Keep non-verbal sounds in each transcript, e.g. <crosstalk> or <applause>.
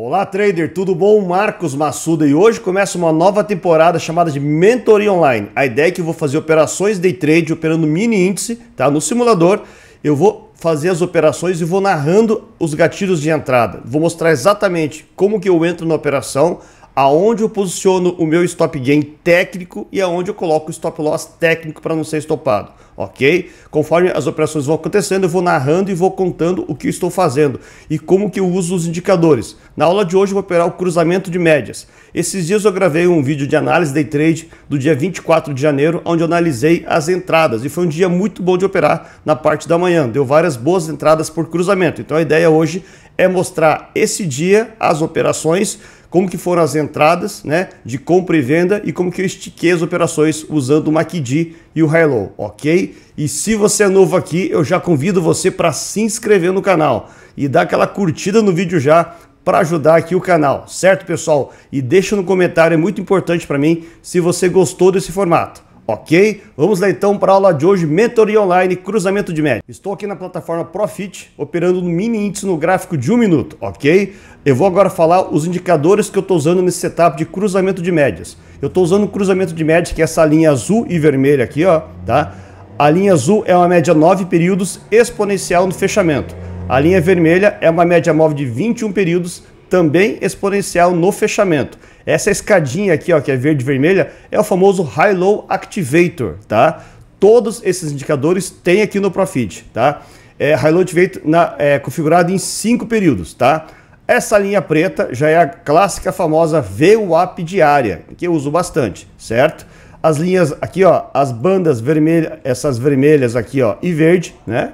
Olá, trader, tudo bom? Marcos Massuda e hoje começa uma nova temporada chamada de Mentoria Online. A ideia é que eu vou fazer operações day trade operando mini índice, tá? No simulador, eu vou fazer as operações e vou narrando os gatilhos de entrada. Vou mostrar exatamente como que eu entro na operação, aonde eu posiciono o meu stop gain técnico e aonde eu coloco o stop loss técnico para não ser estopado, ok? Conforme as operações vão acontecendo, eu vou narrando e vou contando o que estou fazendo e como que eu uso os indicadores. Na aula de hoje eu vou operar o cruzamento de médias. Esses dias eu gravei um vídeo de análise day trade do dia 24 de janeiro, onde eu analisei as entradas e foi um dia muito bom de operar na parte da manhã. Deu várias boas entradas por cruzamento. Então a ideia hoje é mostrar esse dia as operações, como que foram as entradas né, de compra e venda e como que eu estiquei as operações usando o MACD e o High-Low, ok? E se você é novo aqui, eu já convido você para se inscrever no canal e dar aquela curtida no vídeo já para ajudar aqui o canal, certo pessoal? E deixa no comentário, é muito importante para mim, se você gostou desse formato. Ok? Vamos lá então para a aula de hoje, mentoria online, cruzamento de média. Estou aqui na plataforma Profit, operando no mini índice no gráfico de um minuto, ok? Eu vou agora falar os indicadores que eu estou usando nesse setup de cruzamento de médias. Eu estou usando o cruzamento de médias, que é essa linha azul e vermelha aqui, ó, tá? A linha azul é uma média 9 períodos exponencial no fechamento. A linha vermelha é uma média móvel de 21 períodos, também exponencial no fechamento. Essa escadinha aqui, ó, que é verde e vermelha, é o famoso High-Low Activator, tá? Todos esses indicadores tem aqui no Profit, tá? É, High-Low Activator na, é, configurado em cinco períodos, tá? Essa linha preta já é a clássica famosa VWAP diária, que eu uso bastante, certo? As linhas aqui, ó, as bandas vermelhas, essas vermelhas aqui, ó, e verde, né?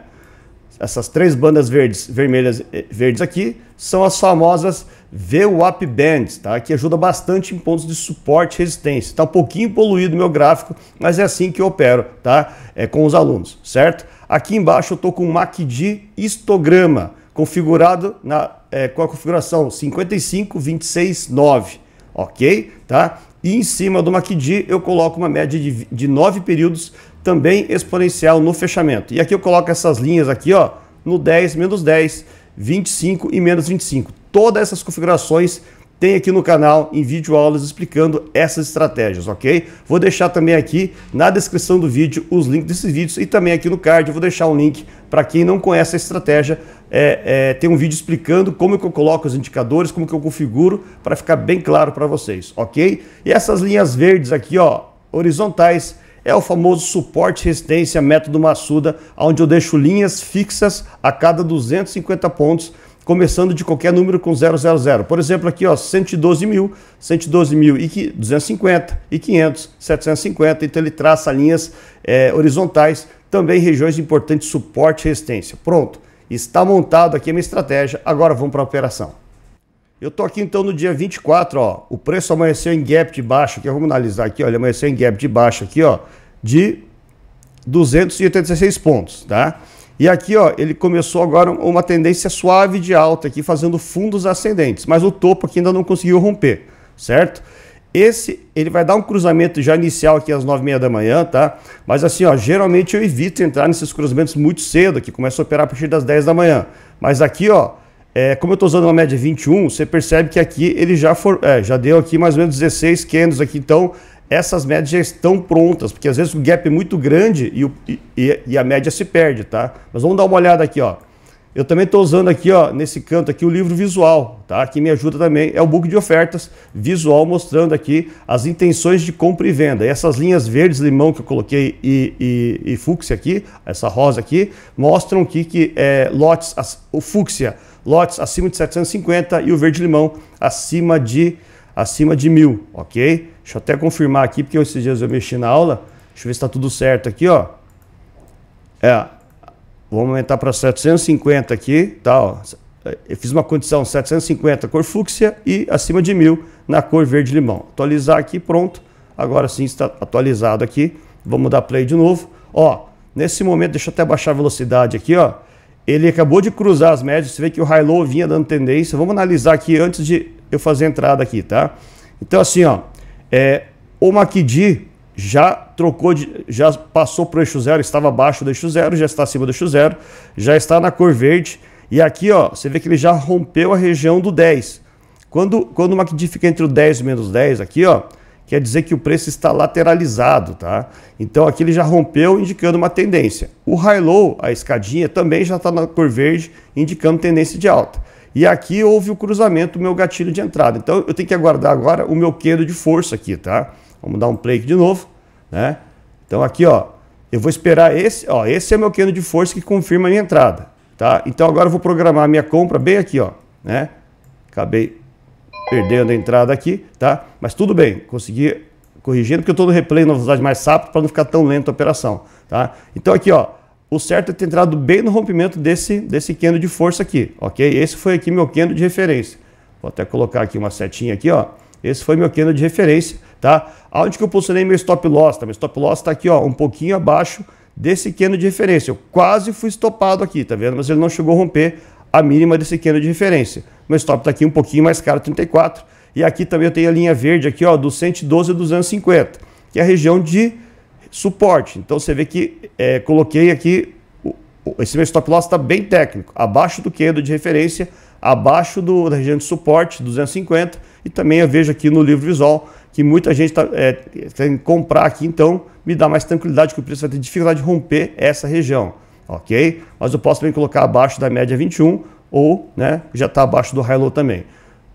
Essas três bandas verdes, vermelhas, eh, verdes aqui são as famosas VWAP Bands, tá? que ajuda bastante em pontos de suporte e resistência. Está um pouquinho poluído meu gráfico, mas é assim que eu opero tá? é, com os alunos, certo? Aqui embaixo eu estou com o MACD histograma, configurado na, é, com a configuração 55, 26, 9, ok? Tá? E em cima do MACD eu coloco uma média de, de 9 períodos também exponencial no fechamento. E aqui eu coloco essas linhas aqui, ó, no 10, menos 10, 25 e menos 25. Todas essas configurações tem aqui no canal em vídeo aulas explicando essas estratégias, ok? Vou deixar também aqui na descrição do vídeo os links desses vídeos e também aqui no card eu vou deixar um link para quem não conhece a estratégia, é, é, tem um vídeo explicando como que eu coloco os indicadores, como que eu configuro para ficar bem claro para vocês, ok? E essas linhas verdes aqui, ó, horizontais, é o famoso suporte resistência método Massuda, onde eu deixo linhas fixas a cada 250 pontos, começando de qualquer número com 000. Por exemplo, aqui ó, 112 mil, 112 mil e 250 e 500, 750. Então ele traça linhas é, horizontais, também regiões importantes suporte resistência. Pronto, está montado aqui a minha estratégia. Agora vamos para a operação. Eu tô aqui então no dia 24, ó. O preço amanheceu em gap de baixo, que vamos analisar aqui, ó. Ele amanheceu em gap de baixo aqui, ó, de 286 pontos, tá? E aqui, ó, ele começou agora uma tendência suave de alta aqui, fazendo fundos ascendentes, mas o topo aqui ainda não conseguiu romper, certo? Esse, ele vai dar um cruzamento já inicial aqui às 9h30 da manhã, tá? Mas assim, ó, geralmente eu evito entrar nesses cruzamentos muito cedo, que começa a operar a partir das 10 da manhã. Mas aqui, ó, é, como eu estou usando uma média de 21, você percebe que aqui ele já, for, é, já deu aqui mais ou menos 16 candles aqui, então essas médias já estão prontas, porque às vezes o gap é muito grande e, o, e, e a média se perde, tá? Mas vamos dar uma olhada aqui, ó. Eu também estou usando aqui, ó, nesse canto aqui, o livro visual, tá? Que me ajuda também, é o book de ofertas visual mostrando aqui as intenções de compra e venda. E essas linhas verdes, limão que eu coloquei e, e, e fúcsia aqui, essa rosa aqui, mostram aqui que é, lotes, as, o fúcsia lotes acima de 750 e o verde-limão acima de acima de mil, ok? Deixa eu até confirmar aqui, porque esses dias eu mexi na aula. Deixa eu ver se está tudo certo aqui, ó. É, vamos aumentar para 750 aqui, tá, ó. Eu fiz uma condição 750 cor fúcsia e acima de mil na cor verde-limão. Atualizar aqui, pronto. Agora sim está atualizado aqui. Vamos dar play de novo. Ó, nesse momento, deixa eu até baixar a velocidade aqui, ó. Ele acabou de cruzar as médias, você vê que o high low vinha dando tendência. Vamos analisar aqui antes de eu fazer a entrada aqui, tá? Então assim, ó, é, o MACD já trocou de, já passou para o eixo zero, estava abaixo do eixo zero, já está acima do eixo zero, já está na cor verde. E aqui, ó, você vê que ele já rompeu a região do 10. Quando, quando o MACD fica entre o 10 e o menos 10 aqui, ó, quer dizer que o preço está lateralizado, tá? Então aqui ele já rompeu, indicando uma tendência. O high-low, a escadinha, também já está na cor verde, indicando tendência de alta. E aqui houve o cruzamento do meu gatilho de entrada. Então eu tenho que aguardar agora o meu queiro de força aqui, tá? Vamos dar um play de novo, né? Então aqui, ó, eu vou esperar esse, ó, esse é meu queiro de força que confirma a minha entrada, tá? Então agora eu vou programar a minha compra bem aqui, ó, né? Acabei perdendo a entrada aqui, tá? Mas tudo bem, consegui corrigindo, porque eu estou no replay na velocidade mais rápida para não ficar tão lenta a operação, tá? Então aqui, ó, o certo é ter entrado bem no rompimento desse, desse candle de força aqui, ok? Esse foi aqui meu candle de referência. Vou até colocar aqui uma setinha aqui, ó. Esse foi meu candle de referência, tá? Aonde que eu posicionei meu stop loss, tá? Meu stop loss está aqui, ó, um pouquinho abaixo desse candle de referência. Eu quase fui estopado aqui, tá vendo? Mas ele não chegou a romper a mínima desse candle de referência. Meu stop está aqui um pouquinho mais caro, 34. E aqui também eu tenho a linha verde aqui, ó, do 112 a 250, que é a região de suporte. Então você vê que é, coloquei aqui, esse meu stop loss está bem técnico, abaixo do candle de referência, abaixo do, da região de suporte, 250, e também eu vejo aqui no livro visual que muita gente está é, querendo comprar aqui, então me dá mais tranquilidade que o preço vai ter dificuldade de romper essa região ok? Mas eu posso também colocar abaixo da média 21 ou né, já está abaixo do high low também.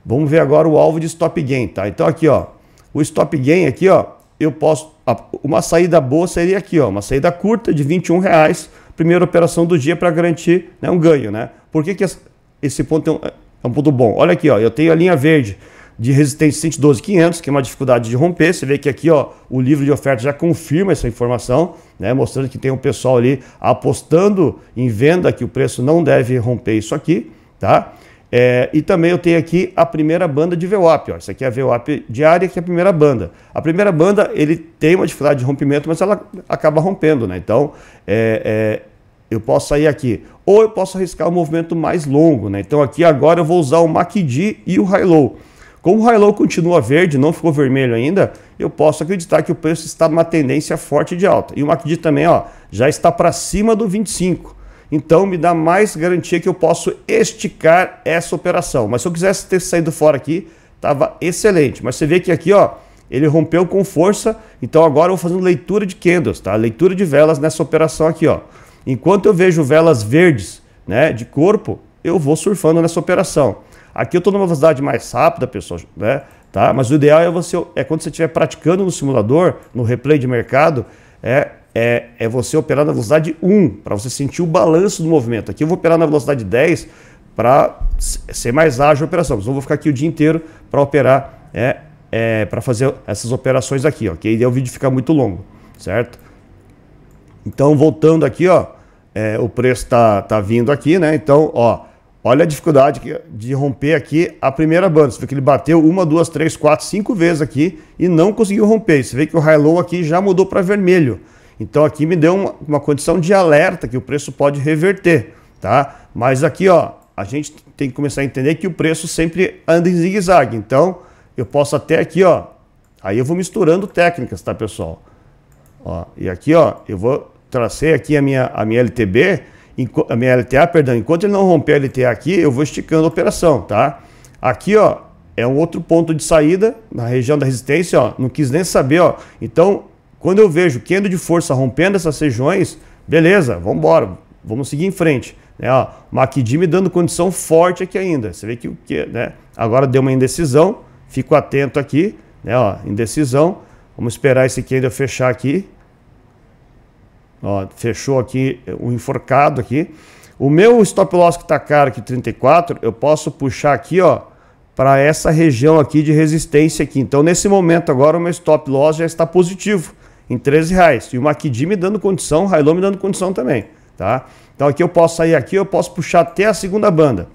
Vamos ver agora o alvo de stop gain, tá? Então aqui, ó, o stop gain aqui, ó, eu posso uma saída boa seria aqui, ó, uma saída curta de 21 reais, primeira operação do dia para garantir né, um ganho, né? Por que, que esse ponto é um, é um ponto bom? Olha aqui, ó, eu tenho a linha verde de resistência 112.500, que é uma dificuldade de romper. Você vê que aqui ó, o livro de oferta já confirma essa informação, né, mostrando que tem um pessoal ali apostando em venda que o preço não deve romper isso aqui, tá? É, e também eu tenho aqui a primeira banda de VWAP. Ó. Essa aqui é a VWAP diária, que é a primeira banda. A primeira banda ele tem uma dificuldade de rompimento, mas ela acaba rompendo, né? Então é, é, eu posso sair aqui. Ou eu posso arriscar um movimento mais longo, né? Então aqui agora eu vou usar o MACD e o High Low. Como o high-low continua verde, não ficou vermelho ainda, eu posso acreditar que o preço está numa tendência forte de alta. E o MACD também ó, já está para cima do 25. Então me dá mais garantia que eu posso esticar essa operação. Mas se eu quisesse ter saído fora aqui, estava excelente. Mas você vê que aqui ó, ele rompeu com força, então agora eu vou fazendo leitura de candles, tá? leitura de velas nessa operação aqui. ó. Enquanto eu vejo velas verdes né, de corpo, eu vou surfando nessa operação. Aqui eu estou numa velocidade mais rápida, pessoal, né? Tá? Mas o ideal é você é quando você estiver praticando no simulador, no replay de mercado, é, é, é você operar na velocidade 1, para você sentir o balanço do movimento. Aqui eu vou operar na velocidade 10 para ser mais ágil a operação, mas eu vou ficar aqui o dia inteiro para operar, é, é para fazer essas operações aqui, ok? que aí o vídeo fica muito longo, certo? Então, voltando aqui, ó, é, o preço está tá vindo aqui, né? Então, ó, Olha a dificuldade de romper aqui a primeira banda. Você vê que ele bateu uma, duas, três, quatro, cinco vezes aqui e não conseguiu romper. Você vê que o high low aqui já mudou para vermelho. Então aqui me deu uma, uma, condição de alerta que o preço pode reverter, tá? Mas aqui, ó, a gente tem que começar a entender que o preço sempre anda em zigue-zague. Então eu posso até aqui, ó, aí eu vou misturando técnicas, tá, pessoal? Ó, e aqui, ó, eu vou tracer aqui a minha, a minha LTB a minha LTA, perdão, enquanto ele não romper a LTA aqui, eu vou esticando a operação, tá? Aqui, ó, é um outro ponto de saída na região da resistência, ó, não quis nem saber, ó. Então, quando eu vejo candle de força rompendo essas regiões, beleza, vamos embora, vamos seguir em frente. Né, ó, Maquidi me dando condição forte aqui ainda. Você vê que o que, né? Agora deu uma indecisão, fico atento aqui, né, ó, indecisão. Vamos esperar esse candle fechar aqui, Ó, fechou aqui eh, o enforcado aqui. O meu stop loss que está caro aqui 34, eu posso puxar aqui, ó, para essa região aqui de resistência aqui. Então, nesse momento agora o meu stop loss já está positivo em 13 reais. E o macd me dando condição, o Railô me dando condição também, tá? Então aqui eu posso sair aqui, eu posso puxar até a segunda banda.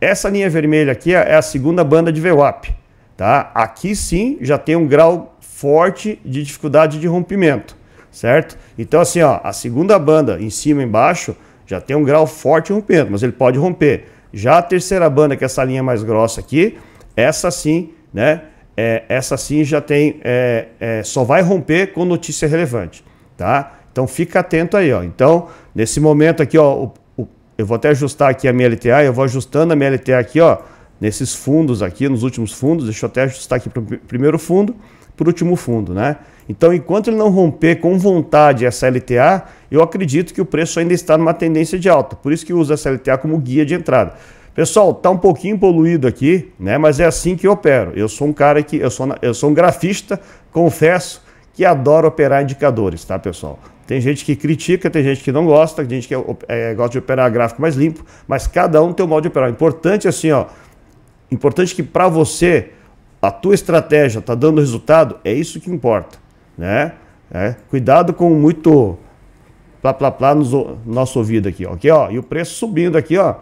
Essa linha vermelha aqui é a segunda banda de VWAP, tá? Aqui sim já tem um grau forte de dificuldade de rompimento certo? Então assim, ó, a segunda banda em cima e embaixo já tem um grau forte rompendo, mas ele pode romper. Já a terceira banda, que é essa linha mais grossa aqui, essa sim, né? É, essa sim já tem, é, é, só vai romper com notícia relevante, tá? Então fica atento aí, ó. Então nesse momento aqui, ó, o, o, eu vou até ajustar aqui a minha LTA, eu vou ajustando a minha LTA aqui, ó, nesses fundos aqui, nos últimos fundos. Deixa eu até ajustar aqui para o primeiro fundo, para o último fundo, né? Então, enquanto ele não romper com vontade essa LTA, eu acredito que o preço ainda está numa tendência de alta. Por isso que usa essa LTA como guia de entrada. Pessoal, tá um pouquinho poluído aqui, né? Mas é assim que eu opero. Eu sou um cara que eu sou eu sou um grafista, confesso que adoro operar indicadores, tá, pessoal? Tem gente que critica, tem gente que não gosta, tem gente que é, é gosta de operar gráfico mais limpo, mas cada um tem um modo de operar. Importante assim, ó, importante que para você a tua estratégia tá dando resultado, é isso que importa né? É, cuidado com muito plá plá plá no nosso ouvido aqui, ó. Aqui, ó, e o preço subindo aqui, ó.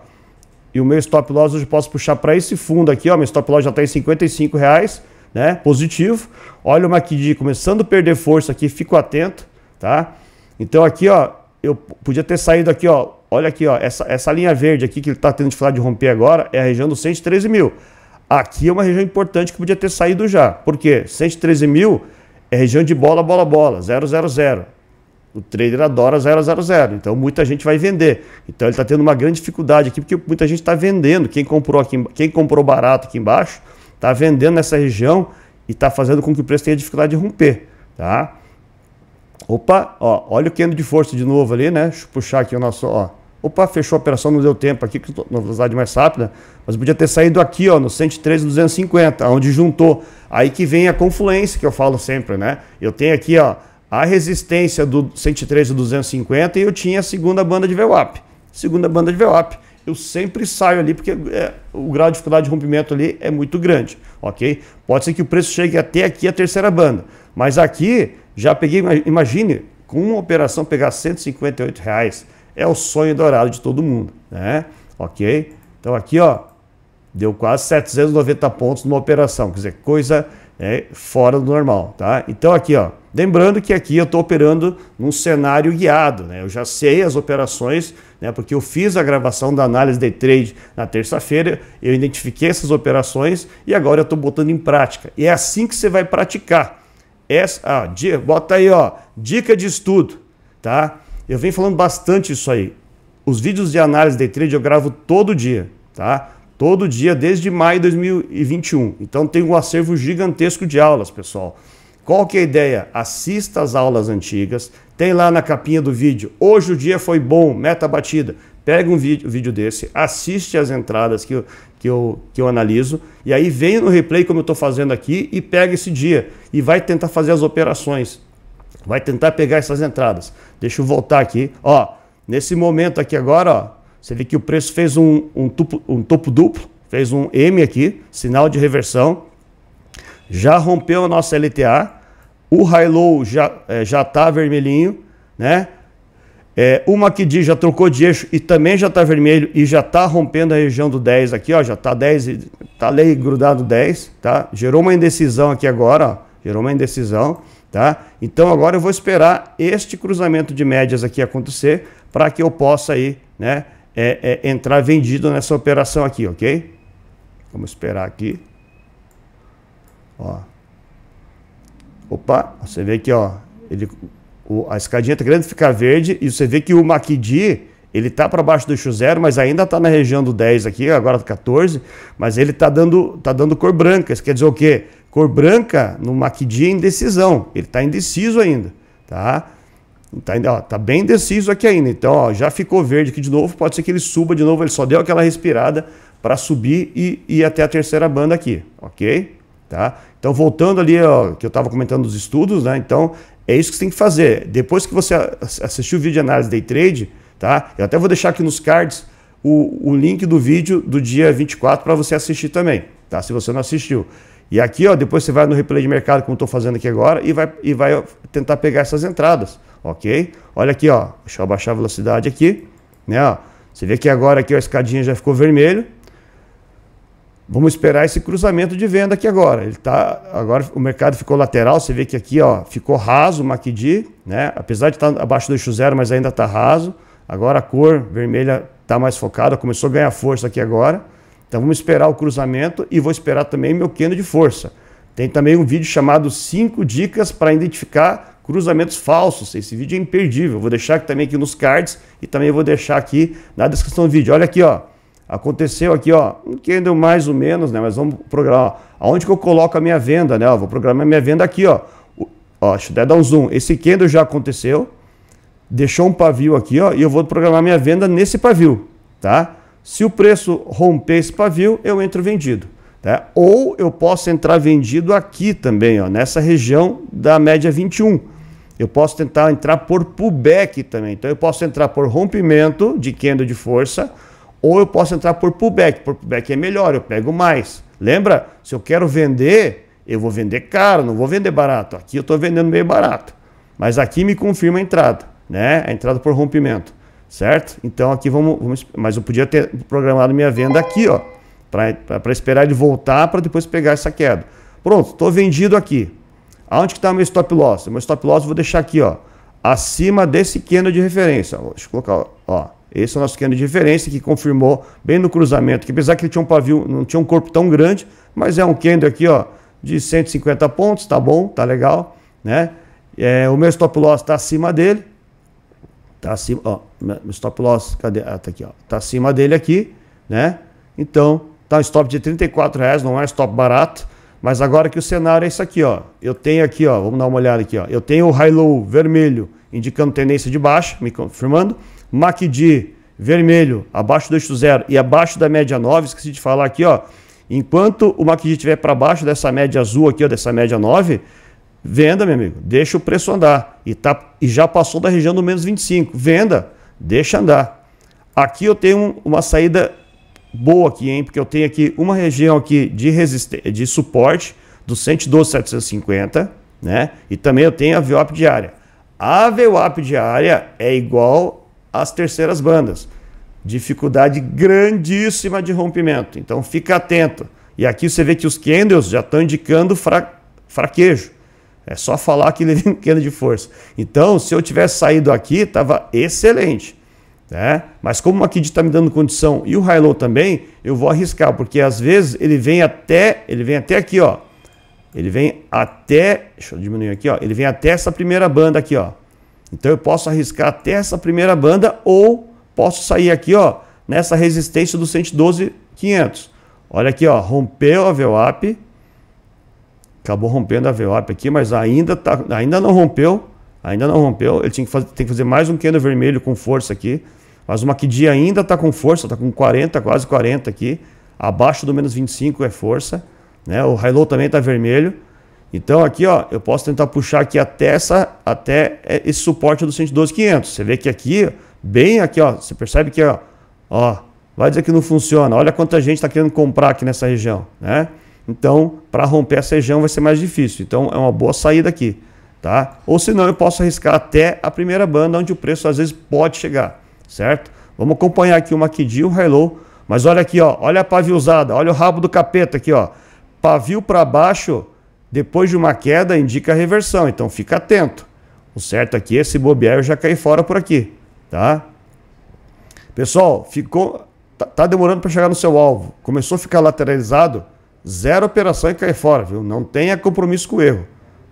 E o meu stop loss hoje posso puxar para esse fundo aqui, ó. Meu stop loss já está em 55 reais, né? Positivo. Olha uma aqui de começando a perder força aqui, fico atento, tá? Então aqui, ó, eu podia ter saído aqui, ó. Olha aqui, ó, essa, essa linha verde aqui que ele está tendo de falar de romper agora é a região dos 113 mil. Aqui é uma região importante que podia ter saído já. Por quê? 113 mil é região de bola, bola, bola, 000. O trader adora 000, então muita gente vai vender. Então ele está tendo uma grande dificuldade aqui, porque muita gente está vendendo. Quem comprou, aqui, quem comprou barato aqui embaixo está vendendo nessa região e está fazendo com que o preço tenha dificuldade de romper. Tá? Opa, ó, olha o candle de força de novo ali, né? Deixa eu puxar aqui o nosso. Ó. Opa, fechou a operação, não deu tempo aqui, que na velocidade mais rápida, mas podia ter saído aqui, ó, no 103 250, onde juntou. Aí que vem a confluência que eu falo sempre, né? Eu tenho aqui, ó, a resistência do 103 250 e eu tinha a segunda banda de VWAP. Segunda banda de VWAP eu sempre saio ali porque é, o grau de dificuldade de rompimento ali é muito grande, ok? Pode ser que o preço chegue até aqui a terceira banda, mas aqui já peguei, imagine, com uma operação pegar 158 reais é o sonho dourado de todo mundo, né? Ok? Então aqui, ó, deu quase 790 pontos numa operação, quer dizer, coisa é, fora do normal, tá? Então aqui, ó, lembrando que aqui eu estou operando num cenário guiado, né? Eu já sei as operações, né? Porque eu fiz a gravação da análise de trade na terça-feira, eu identifiquei essas operações e agora eu estou botando em prática. E é assim que você vai praticar. Essa, ah, bota aí, ó, dica de estudo, tá? Eu venho falando bastante isso aí. Os vídeos de análise de trade eu gravo todo dia, tá? Todo dia desde maio de 2021. Então tem um acervo gigantesco de aulas, pessoal. Qual que é a ideia? Assista as aulas antigas. Tem lá na capinha do vídeo. Hoje o dia foi bom, meta batida. Pega um vídeo, um vídeo desse, assiste as entradas que eu, que, eu, que eu analiso, e aí vem no replay, como eu estou fazendo aqui, e pega esse dia. E vai tentar fazer as operações. Vai tentar pegar essas entradas. Deixa eu voltar aqui. Ó, nesse momento aqui agora, ó, você vê que o preço fez um, um, tupo, um topo duplo, fez um M aqui, sinal de reversão. Já rompeu a nossa LTA. O high low já, é, já tá vermelhinho, né? É, o MACD já trocou de eixo e também já está vermelho e já está rompendo a região do 10 aqui, ó, já está 10, tá ali grudado 10, tá? Gerou uma indecisão aqui agora, ó, gerou uma indecisão tá? Então agora eu vou esperar este cruzamento de médias aqui acontecer para que eu possa aí, né, é, é, entrar vendido nessa operação aqui, ok? Vamos esperar aqui. Ó. Opa, você vê que ó, ele, o, a escadinha está querendo ficar verde e você vê que o MACD, ele tá para baixo do eixo zero, mas ainda está na região do 10 aqui, agora 14, tá mas ele tá dando, tá dando cor branca. Isso quer dizer o quê? Cor branca no MACD é indecisão. Ele está indeciso ainda, tá? Tá, ainda, ó, tá bem indeciso aqui ainda. Então, ó, já ficou verde aqui de novo. Pode ser que ele suba de novo. Ele só deu aquela respirada para subir e ir até a terceira banda aqui, ok? Tá? Então, voltando ali, ó, que eu estava comentando dos estudos, né? Então, é isso que você tem que fazer. Depois que você assistiu o vídeo de análise day trade, tá? Eu até vou deixar aqui nos cards o, o link do vídeo do dia 24 para você assistir também, tá? Se você não assistiu. E aqui, ó, depois você vai no replay de mercado, como estou fazendo aqui agora, e vai, e vai tentar pegar essas entradas, ok? Olha aqui, ó, deixa eu abaixar a velocidade aqui, né? Ó, você vê que agora aqui ó, a escadinha já ficou vermelho. Vamos esperar esse cruzamento de venda aqui agora. Ele tá, agora o mercado ficou lateral, você vê que aqui ó, ficou raso o MACD, né? apesar de estar tá abaixo do eixo zero, mas ainda está raso. Agora a cor vermelha está mais focada, começou a ganhar força aqui agora. Então vamos esperar o cruzamento e vou esperar também meu queno de força. Tem também um vídeo chamado 5 dicas para identificar cruzamentos falsos. Esse vídeo é imperdível. Vou deixar também aqui nos cards e também vou deixar aqui na descrição do vídeo. Olha aqui, ó. Aconteceu aqui, ó, um candle mais ou menos, né? Mas vamos programar, ó. Aonde que eu coloco a minha venda, né? Ó, vou programar minha venda aqui, ó. Ó, deixa eu dar um zoom. Esse candle já aconteceu. Deixou um pavio aqui, ó, e eu vou programar minha venda nesse pavio, tá? Se o preço romper esse pavio, eu entro vendido. Tá? Ou eu posso entrar vendido aqui também, ó, nessa região da média 21. Eu posso tentar entrar por pullback também. Então eu posso entrar por rompimento de candle de força, ou eu posso entrar por pullback. Por pullback é melhor, eu pego mais. Lembra? Se eu quero vender, eu vou vender caro, não vou vender barato. Aqui eu estou vendendo meio barato. Mas aqui me confirma a entrada, né? A entrada por rompimento certo? Então aqui vamos, vamos, mas eu podia ter programado minha venda aqui, ó, para esperar ele voltar para depois pegar essa queda. Pronto, estou vendido aqui. Aonde que está meu stop loss? Meu stop loss eu vou deixar aqui, ó, acima desse candle de referência. Deixa eu colocar, ó, esse é o nosso candle de referência que confirmou bem no cruzamento, que apesar que ele tinha um pavio, não tinha um corpo tão grande, mas é um candle aqui, ó, de 150 pontos, tá bom, tá legal, né? É, o meu stop loss está acima dele, Tá acima, ó, stop loss, cadê? Ah, tá aqui, ó. Tá acima dele aqui, né? Então, tá um stop de 34 reais, não é stop barato, mas agora que o cenário é isso aqui, ó. Eu tenho aqui, ó, vamos dar uma olhada aqui, ó. Eu tenho o high low vermelho indicando tendência de baixa, me confirmando. MACD vermelho abaixo do eixo zero e abaixo da média 9, esqueci de falar aqui, ó. Enquanto o MACD estiver para baixo dessa média azul aqui, ó, dessa média 9, Venda, meu amigo, deixa o preço andar. E, tá, e já passou da região do menos 25. Venda, deixa andar. Aqui eu tenho uma saída boa aqui, hein? Porque eu tenho aqui uma região aqui de, de suporte do 112,750, né? E também eu tenho a VWAP diária. A VWAP diária é igual às terceiras bandas. Dificuldade grandíssima de rompimento. Então fica atento. E aqui você vê que os candles já estão indicando fra... fraquejo. É só falar que ele vem pequeno <laughs> queda de força. Então, se eu tivesse saído aqui, estava excelente. Né? Mas como aqui está me dando condição e o high low também, eu vou arriscar, porque às vezes ele vem até, ele vem até aqui, ó. Ele vem até, deixa eu diminuir aqui, ó. Ele vem até essa primeira banda aqui, ó. Então eu posso arriscar até essa primeira banda ou posso sair aqui, ó, nessa resistência do 112.500. Olha aqui, ó, rompeu a VWAP, acabou rompendo a VWAP aqui, mas ainda, tá, ainda não rompeu. Ainda não rompeu. Ele tinha que fazer, tem que fazer mais um candle vermelho com força aqui. Mas o MACD ainda está com força, está com 40, quase 40 aqui. Abaixo do menos 25 é força. Né? O high low também está vermelho. Então aqui ó, eu posso tentar puxar aqui até, essa, até é, esse suporte do 112.500. Você vê que aqui, bem aqui, ó, você percebe que ó, ó, vai dizer que não funciona. Olha quanta gente está querendo comprar aqui nessa região. Né? Então, para romper essa região vai ser mais difícil. Então, é uma boa saída aqui. Tá? Ou se não, eu posso arriscar até a primeira banda, onde o preço às vezes pode chegar, certo? Vamos acompanhar aqui uma Kid e um Mas olha aqui, ó, olha a paviozada, olha o rabo do capeta aqui, ó. Pavio para baixo, depois de uma queda, indica reversão. Então, fica atento. O certo aqui é se bobear, eu já caí fora por aqui, tá? Pessoal, ficou tá, tá demorando para chegar no seu alvo. Começou a ficar lateralizado, zero operação e cai fora, viu? Não tenha compromisso com o erro,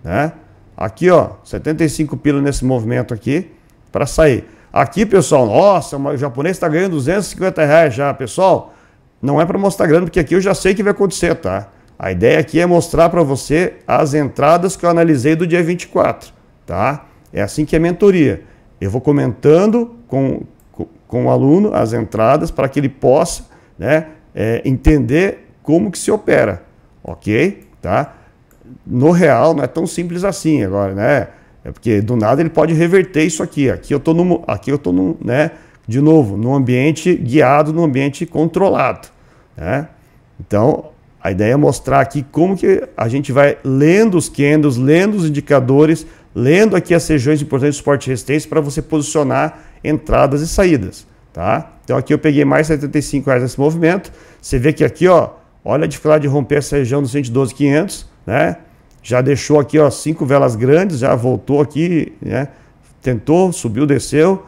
né? Aqui, ó, 75 pila nesse movimento aqui para sair. Aqui, pessoal, nossa, o japonês está ganhando 250 reais já, pessoal. Não é para mostrar grana, porque aqui eu já sei o que vai acontecer, tá? A ideia aqui é mostrar para você as entradas que eu analisei do dia 24, tá? É assim que é mentoria. Eu vou comentando com, com, com o aluno as entradas para que ele possa né, é, entender como que se opera, ok? Tá? No real não é tão simples assim agora, né? É porque do nada ele pode reverter isso aqui. Aqui eu tô no, aqui eu tô no, né? De novo, no ambiente guiado, no ambiente controlado, né? Então a ideia é mostrar aqui como que a gente vai lendo os candles, lendo os indicadores, lendo aqui as regiões importantes de suporte e resistência para você posicionar entradas e saídas, tá? Então aqui eu peguei mais 75 75 nesse movimento. Você vê que aqui, ó, Olha a dificuldade de romper essa região dos 112,500, né? Já deixou aqui, ó, cinco velas grandes, já voltou aqui, né? Tentou, subiu, desceu.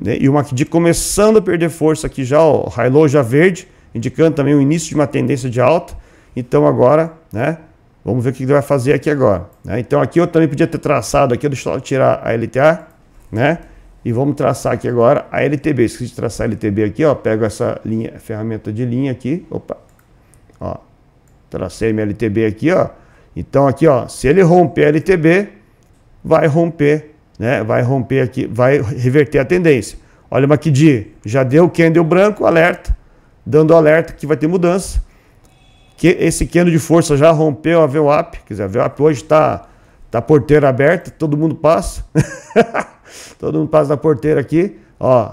Né? E uma de começando a perder força aqui já, ó, railou já verde, indicando também o início de uma tendência de alta. Então agora, né? Vamos ver o que ele vai fazer aqui agora. Né? Então aqui eu também podia ter traçado aqui, deixa eu tirar a LTA, né? E vamos traçar aqui agora a LTB. Esqueci de traçar a LTB aqui, ó. Pego essa linha, ferramenta de linha aqui. Opa, para minha LTB aqui, ó. Então aqui, ó, se ele romper a LTB, vai romper, né? Vai romper aqui, vai reverter a tendência. Olha o MACD, já deu candle branco, alerta, dando alerta que vai ter mudança. Que esse candle de força já rompeu a VWAP, quer dizer, a VWAP hoje está tá porteira aberta, todo mundo passa. <laughs> todo mundo passa na porteira aqui, ó.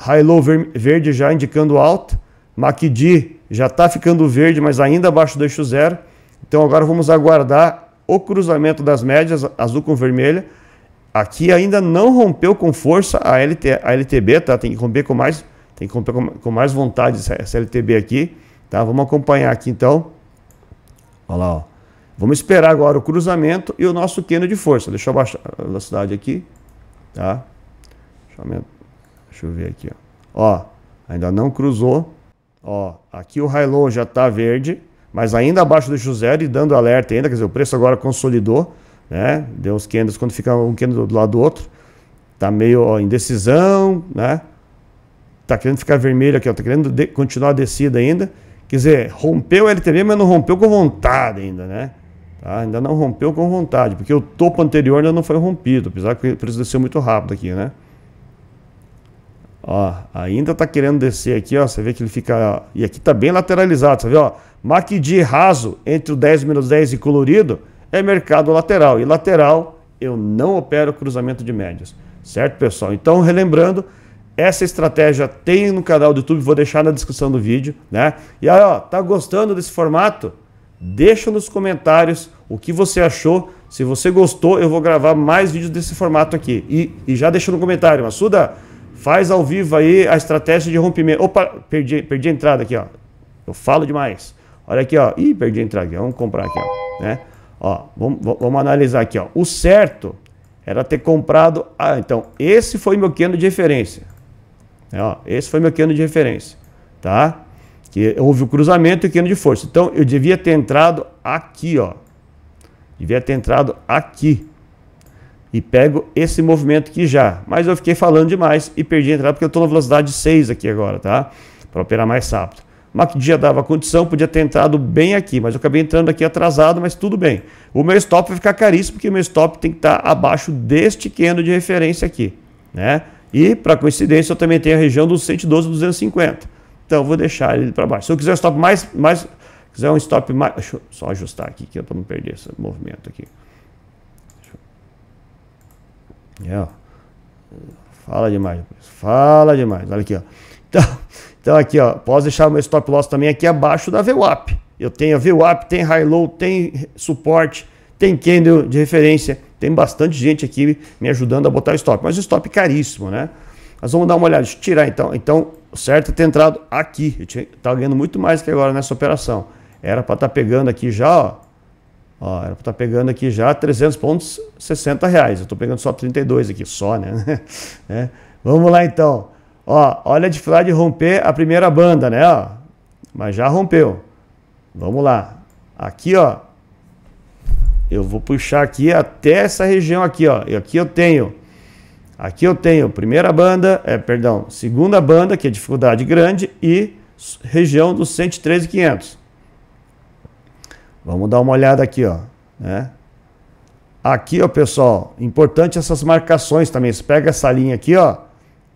High low verde já indicando alta, MACD já está ficando verde, mas ainda abaixo do eixo zero. Então agora vamos aguardar o cruzamento das médias azul com vermelha. Aqui ainda não rompeu com força a, LT, a LTB, tá? Tem que romper com mais, tem que romper com, com mais vontade essa, essa, LTB aqui, tá? Vamos acompanhar aqui então. Olha lá, ó. Vamos esperar agora o cruzamento e o nosso queno de força. Deixa eu baixar a velocidade aqui, tá? Deixa eu, deixa eu ver aqui, ó. Ó, ainda não cruzou, Ó, aqui o high low já está verde, mas ainda abaixo do x-zero e dando alerta ainda, quer dizer, o preço agora consolidou, né? Deu uns candles quando fica um candle do lado do outro. Tá meio ó, indecisão, né? Tá querendo ficar vermelho aqui, está tá querendo de continuar a descida ainda. Quer dizer, rompeu o LTV, mas não rompeu com vontade ainda, né? Tá? Ainda não rompeu com vontade, porque o topo anterior ainda não foi rompido, apesar que o preço desceu muito rápido aqui, né? Ó, ainda tá querendo descer aqui, ó. Você vê que ele fica. E aqui tá bem lateralizado, você vê, ó. Mac de raso entre o 10 menos 10 e colorido é mercado lateral. E lateral eu não opero cruzamento de médias. Certo, pessoal? Então, relembrando, essa estratégia tem no canal do YouTube, vou deixar na descrição do vídeo, né? E aí, ó, tá gostando desse formato? Deixa nos comentários o que você achou. Se você gostou, eu vou gravar mais vídeos desse formato aqui. E, e já deixa no comentário, Massuda, Faz ao vivo aí a estratégia de rompimento. Opa, perdi, perdi a entrada aqui, ó. Eu falo demais. Olha aqui, ó. Ih, perdi a entrada aqui. Vamos comprar aqui, ó. Né? Ó, vamos, vamos analisar aqui, ó. O certo era ter comprado... Ah, então, esse foi meu candle de referência. É, ó, esse foi meu candle de referência, tá? Que houve o cruzamento e o candle de força. Então, eu devia ter entrado aqui, ó. Devia ter entrado aqui, e pego esse movimento aqui já. Mas eu fiquei falando demais e perdi a entrada porque eu estou na velocidade 6 aqui agora, tá? Para operar mais rápido. MACD já dava condição, podia ter entrado bem aqui, mas eu acabei entrando aqui atrasado, mas tudo bem. O meu stop vai ficar caríssimo porque o meu stop tem que estar tá abaixo deste candle de referência aqui, né? E, para coincidência, eu também tenho a região dos 112 250. Então, vou deixar ele para baixo. Se eu quiser um stop mais, mais quiser um stop mais... Deixa eu só ajustar aqui, que para não perder esse movimento aqui. É, ó. Fala demais, fala demais. Olha aqui, ó. Então, então aqui, ó, posso deixar o meu stop loss também aqui abaixo da VWAP. Eu tenho a VWAP, tem high low, tem suporte, tem candle de referência, tem bastante gente aqui me ajudando a botar o stop, mas o stop é caríssimo, né? mas vamos dar uma olhada, deixa eu tirar então. Então, o certo é ter entrado aqui. Eu estava ganhando muito mais que agora nessa operação. Era para estar tá pegando aqui já, ó, Ó, era pra tá estar pegando aqui já 300 pontos, 60 reais. Eu estou pegando só 32 aqui, só, né? <laughs> é. Vamos lá então. Ó, olha de romper a primeira banda, né? Ó, mas já rompeu. Vamos lá. Aqui, ó. Eu vou puxar aqui até essa região aqui, ó. E aqui eu tenho. Aqui eu tenho primeira banda, é, perdão, segunda banda, que é dificuldade grande, e região dos 113,500. Vamos dar uma olhada aqui, ó, né? Aqui, ó, pessoal, importante essas marcações também. Você pega essa linha aqui, ó.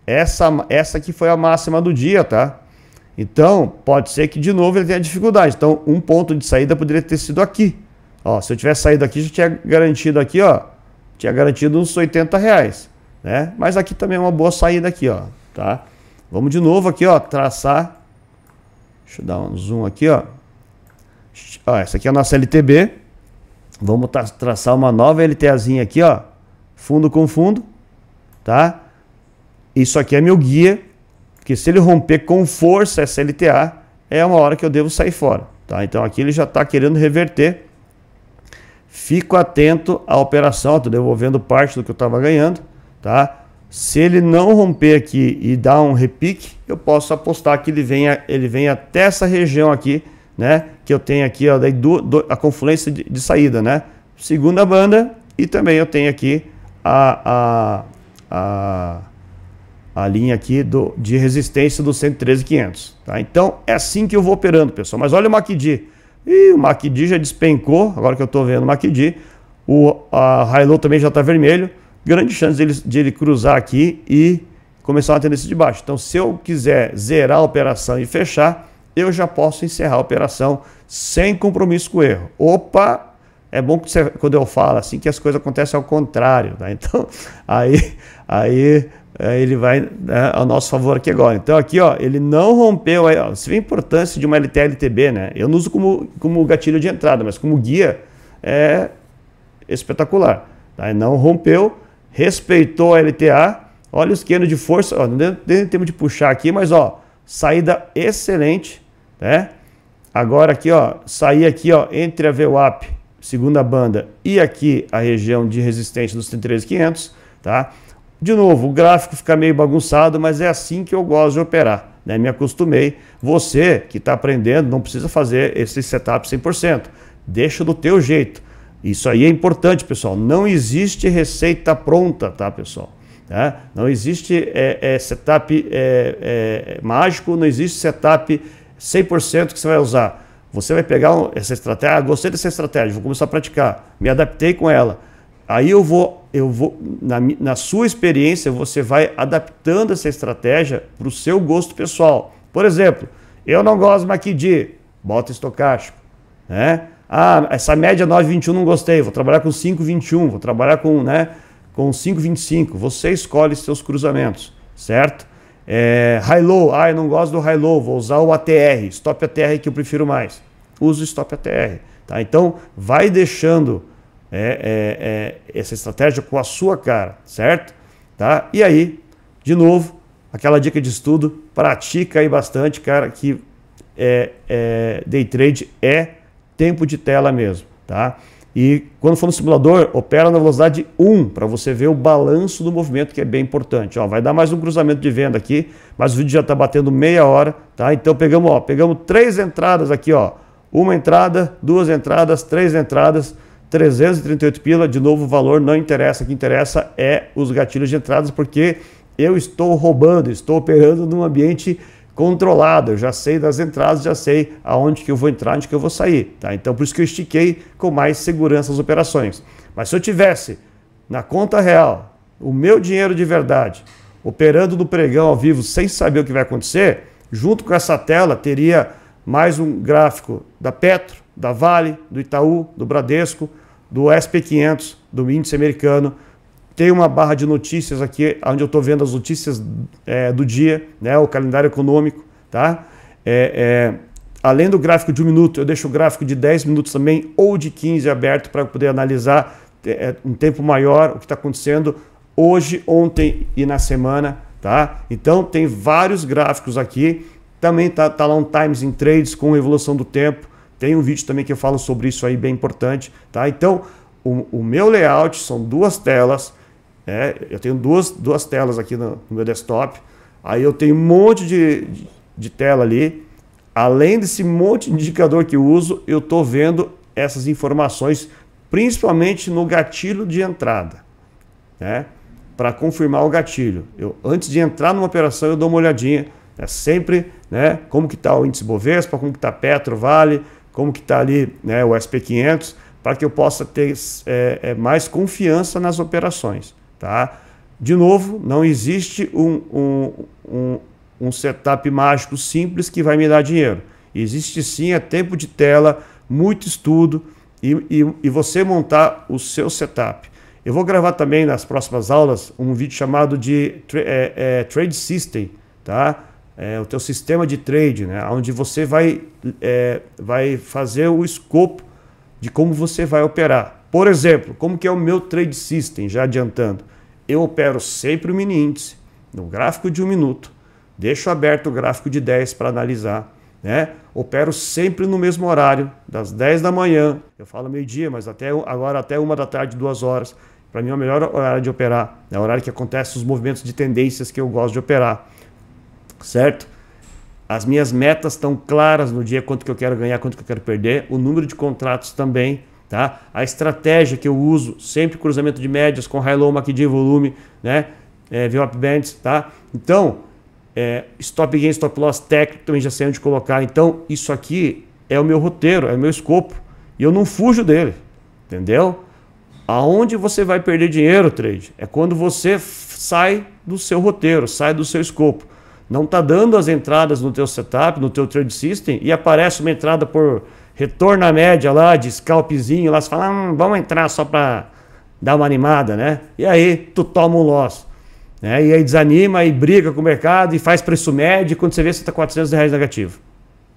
Essa, essa aqui foi a máxima do dia, tá? Então, pode ser que de novo ele tenha dificuldade. Então, um ponto de saída poderia ter sido aqui. Ó, se eu tivesse saído aqui, já tinha garantido aqui, ó. Tinha garantido uns 80 reais, né? Mas aqui também é uma boa saída aqui, ó, tá? Vamos de novo aqui, ó, traçar. Deixa eu dar um zoom aqui, ó. Ó, essa aqui é a nossa LTB. Vamos traçar uma nova LTAzinha aqui, ó. Fundo com fundo, tá? Isso aqui é meu guia, porque se ele romper com força essa LTA, é uma hora que eu devo sair fora, tá? Então aqui ele já está querendo reverter. Fico atento à operação, estou devolvendo parte do que eu estava ganhando, tá? Se ele não romper aqui e dar um repique, eu posso apostar que ele venha, ele venha até essa região aqui, né? Que eu tenho aqui, ó, daí do, do, a confluência de, de, saída, né? Segunda banda e também eu tenho aqui a, a, a, a linha aqui do, de resistência do 113500, tá? Então é assim que eu vou operando, pessoal. Mas olha o MACD. Ih, o MACD já despencou, agora que eu estou vendo o MACD. O a Hilo também já está vermelho. Grande chance dele, de ele cruzar aqui e começar uma tendência de baixo. Então, se eu quiser zerar a operação e fechar, eu já posso encerrar a operação sem compromisso com o erro. Opa! É bom que você, quando eu falo assim que as coisas acontecem ao contrário, né? <laughs> Então, aí, aí eh, ele vai né, ao nosso favor aqui agora. Então aqui, ó, ele não rompeu, aí, ó, você vê a importância de uma LTLTB, né? Eu não uso como, como gatilho de entrada, mas como guia é espetacular. Tá? não rompeu, respeitou a LTA, olha o esquema de força, ó, não deu tempo de puxar aqui, mas ó, saída excelente, né? Agora aqui, ó, sair aqui, ó, entre a VWAP, segunda banda, e aqui a região de resistência dos 33500, tá? De novo, o gráfico fica meio bagunçado, mas é assim que eu gosto de operar, né? Me acostumei. Você que está aprendendo não precisa fazer esse setup 100%. Deixa do teu jeito. Isso aí é importante, pessoal. Não existe receita pronta, tá, pessoal? Né? Não existe é, é, setup é, é mágico, não existe setup 100% que você vai usar. Você vai pegar essa estratégia, ah, gostei dessa estratégia, vou começar a praticar, me adaptei com ela. Aí eu vou, eu vou na, na sua experiência, você vai adaptando essa estratégia para o seu gosto pessoal. Por exemplo, eu não gosto mais de bota estocástico, né? Ah, essa média 9,21 não gostei, vou trabalhar com 5,21, vou trabalhar com, né, com 5,25. Você escolhe seus cruzamentos, certo? É, high low, ah, eu não gosto do high low, vou usar o ATR, stop ATR que eu prefiro mais. Uso stop ATR. Tá? Então, vai deixando é, é, é, essa estratégia com a sua cara, certo? Tá? E aí, de novo, aquela dica de estudo, pratica aí bastante, cara, que é, é day trade é tempo de tela mesmo, tá? E quando for no simulador, opera na velocidade 1 para você ver o balanço do movimento, que é bem importante. Ó, vai dar mais um cruzamento de venda aqui, mas o vídeo já está batendo meia hora, tá? Então pegamos, ó, pegamos três entradas aqui, ó. Uma entrada, duas entradas, três entradas, 338 pila. De novo, o valor não interessa, o que interessa é os gatilhos de entradas, porque eu estou roubando, estou operando num ambiente controlada, eu já sei das entradas, já sei aonde que eu vou entrar, onde que eu vou sair. Tá? Então por isso que eu estiquei com mais segurança as operações. Mas se eu tivesse na conta real o meu dinheiro de verdade operando no pregão ao vivo sem saber o que vai acontecer, junto com essa tela teria mais um gráfico da Petro, da Vale, do Itaú, do Bradesco, do SP500, do índice americano, tem uma barra de notícias aqui, onde eu estou vendo as notícias é, do dia, né, o calendário econômico. Tá? É, é, além do gráfico de um minuto, eu deixo o gráfico de 10 minutos também, ou de 15 aberto, para poder analisar um é, é, tempo maior o que está acontecendo hoje, ontem e na semana. Tá? Então tem vários gráficos aqui. Também tá, tá lá um Times in Trades com evolução do tempo. Tem um vídeo também que eu falo sobre isso aí, bem importante. Tá? Então, o, o meu layout são duas telas. É, eu tenho duas, duas telas aqui no, no meu desktop, aí eu tenho um monte de, de, de tela ali. Além desse monte de indicador que eu uso, eu estou vendo essas informações, principalmente no gatilho de entrada. Né? Para confirmar o gatilho. Eu, antes de entrar numa operação, eu dou uma olhadinha. É sempre né, como que está o índice Bovespa, como que está Petro, Vale, como que está ali né, o SP500, para que eu possa ter é, é mais confiança nas operações. Tá? De novo, não existe um, um, um, um setup mágico simples que vai me dar dinheiro. Existe sim é tempo de tela, muito estudo e, e, e você montar o seu setup. Eu vou gravar também nas próximas aulas um vídeo chamado de é, é, Trade System, tá? É, o teu sistema de trade, né? Onde você vai, é, vai fazer o escopo de como você vai operar. Por exemplo, como que é o meu Trade System, já adiantando eu opero sempre o mini índice no gráfico de um minuto, deixo aberto o gráfico de 10 para analisar, né? Opero sempre no mesmo horário, das 10 da manhã, eu falo meio-dia, mas até agora até uma da tarde, duas horas. Para mim é o melhor horário de operar, é o horário que acontece os movimentos de tendências que eu gosto de operar. Certo? As minhas metas estão claras no dia, quanto que eu quero ganhar, quanto que eu quero perder, o número de contratos também Tá? A estratégia que eu uso, sempre cruzamento de médias com high low, MACD, volume, né? É, VWAP bands, tá? Então, é, stop gain, stop loss técnico também já sei onde colocar. Então, isso aqui é o meu roteiro, é o meu escopo. E eu não fujo dele, entendeu? Aonde você vai perder dinheiro, trade, é quando você sai do seu roteiro, sai do seu escopo. Não tá dando as entradas no teu setup, no teu trade system e aparece uma entrada por retorno à média lá de scalpzinho, lá você fala, hum, vamos entrar só para dar uma animada, né? E aí tu toma um loss. Né? E aí desanima e briga com o mercado e faz preço médio e quando você vê você está 400 reais negativo.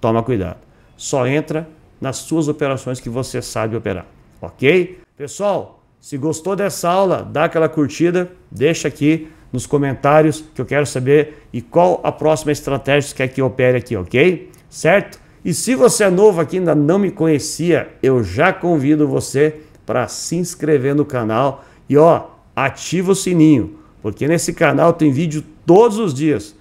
Toma cuidado. Só entra nas suas operações que você sabe operar, ok? Pessoal, se gostou dessa aula, dá aquela curtida, deixa aqui nos comentários que eu quero saber e qual a próxima estratégia que é que opere aqui, ok? Certo? E se você é novo aqui ainda não me conhecia, eu já convido você para se inscrever no canal e ó, ativa o sininho, porque nesse canal tem vídeo todos os dias,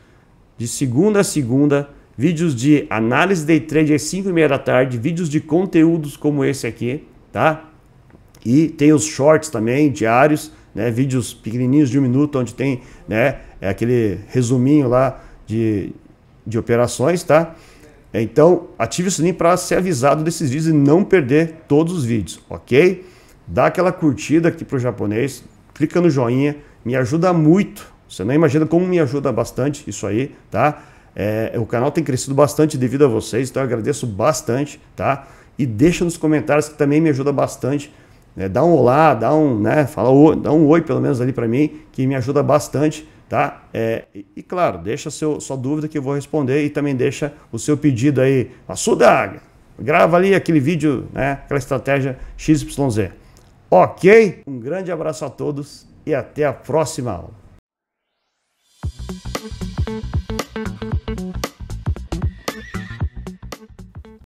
de segunda a segunda, vídeos de análise day trade às 5 e meia da tarde, vídeos de conteúdos como esse aqui, tá? E tem os shorts também, diários, né? Vídeos pequenininhos de um minuto, onde tem, né? É aquele resuminho lá de, de operações, tá? Então, ative o sininho para ser avisado desses vídeos e não perder todos os vídeos, ok? Dá aquela curtida aqui para o japonês, clica no joinha, me ajuda muito. Você não imagina como me ajuda bastante isso aí, tá? É, o canal tem crescido bastante devido a vocês, então eu agradeço bastante, tá? E deixa nos comentários que também me ajuda bastante. Né? Dá um olá, dá um, né? Fala, dá um oi pelo menos ali para mim, que me ajuda bastante tá? É, e, claro, deixa seu, sua dúvida que eu vou responder e também deixa o seu pedido aí. Assuda, grava ali aquele vídeo, né? Aquela estratégia XYZ. Ok? Um grande abraço a todos e até a próxima aula.